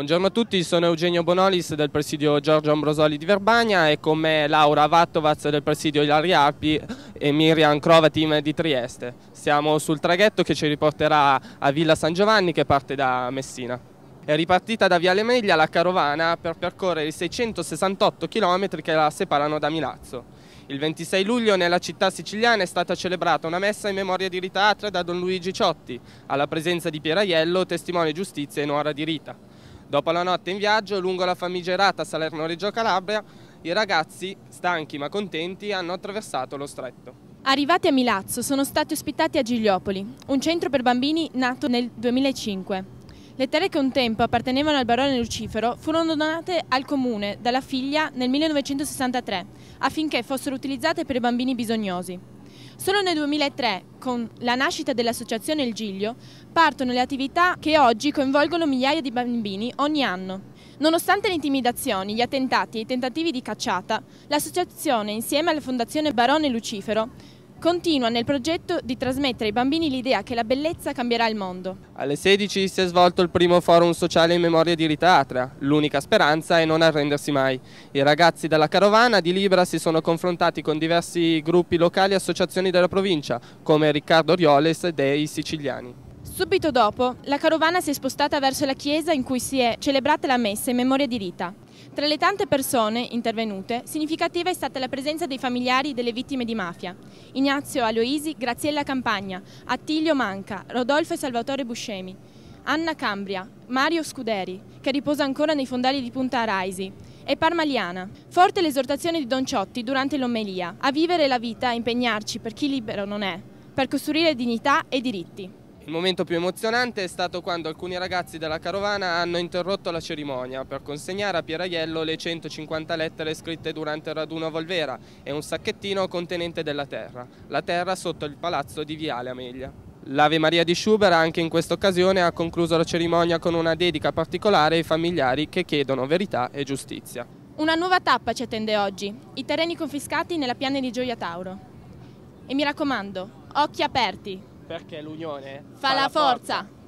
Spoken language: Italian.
Buongiorno a tutti, sono Eugenio Bonolis del presidio Giorgio Ambrosoli di Verbania e con me Laura Vattovaz del presidio Ilari Arpi e Miriam Crovatim di Trieste. Siamo sul traghetto che ci riporterà a Villa San Giovanni che parte da Messina. È ripartita da Viale Meglia la carovana per percorrere i 668 km che la separano da Milazzo. Il 26 luglio nella città siciliana è stata celebrata una messa in memoria di Rita Atra da Don Luigi Ciotti, alla presenza di Pieraiello, testimone giustizia in ora di Rita. Dopo la notte in viaggio, lungo la famigerata Salerno-Reggio Calabria, i ragazzi, stanchi ma contenti, hanno attraversato lo stretto. Arrivati a Milazzo, sono stati ospitati a Gigliopoli, un centro per bambini nato nel 2005. Le terre che un tempo appartenevano al barone Lucifero furono donate al comune dalla figlia nel 1963 affinché fossero utilizzate per i bambini bisognosi. Solo nel 2003, con la nascita dell'associazione Il Giglio, partono le attività che oggi coinvolgono migliaia di bambini ogni anno. Nonostante le intimidazioni, gli attentati e i tentativi di cacciata, l'associazione, insieme alla Fondazione Barone Lucifero, Continua nel progetto di trasmettere ai bambini l'idea che la bellezza cambierà il mondo. Alle 16 si è svolto il primo forum sociale in memoria di Rita Atria. L'unica speranza è non arrendersi mai. I ragazzi dalla carovana di Libra si sono confrontati con diversi gruppi locali e associazioni della provincia, come Riccardo Rioles dei Siciliani. Subito dopo, la carovana si è spostata verso la chiesa in cui si è celebrata la messa in memoria di Rita. Tra le tante persone intervenute, significativa è stata la presenza dei familiari delle vittime di mafia. Ignazio Aloisi, Graziella Campagna, Attilio Manca, Rodolfo e Salvatore Buscemi, Anna Cambria, Mario Scuderi, che riposa ancora nei fondali di Punta Araisi, e Parmaliana. Forte l'esortazione di Don Ciotti durante l'omelia, a vivere la vita e impegnarci per chi libero non è, per costruire dignità e diritti. Il momento più emozionante è stato quando alcuni ragazzi della carovana hanno interrotto la cerimonia per consegnare a Pieraiello le 150 lettere scritte durante il raduno a Volvera e un sacchettino contenente della terra, la terra sotto il palazzo di Viale Amelia. L'Ave Maria di Schubert anche in questa occasione ha concluso la cerimonia con una dedica particolare ai familiari che chiedono verità e giustizia. Una nuova tappa ci attende oggi, i terreni confiscati nella piana di Gioia Tauro. E mi raccomando, occhi aperti! Perché l'unione fa, fa, la forza. forza.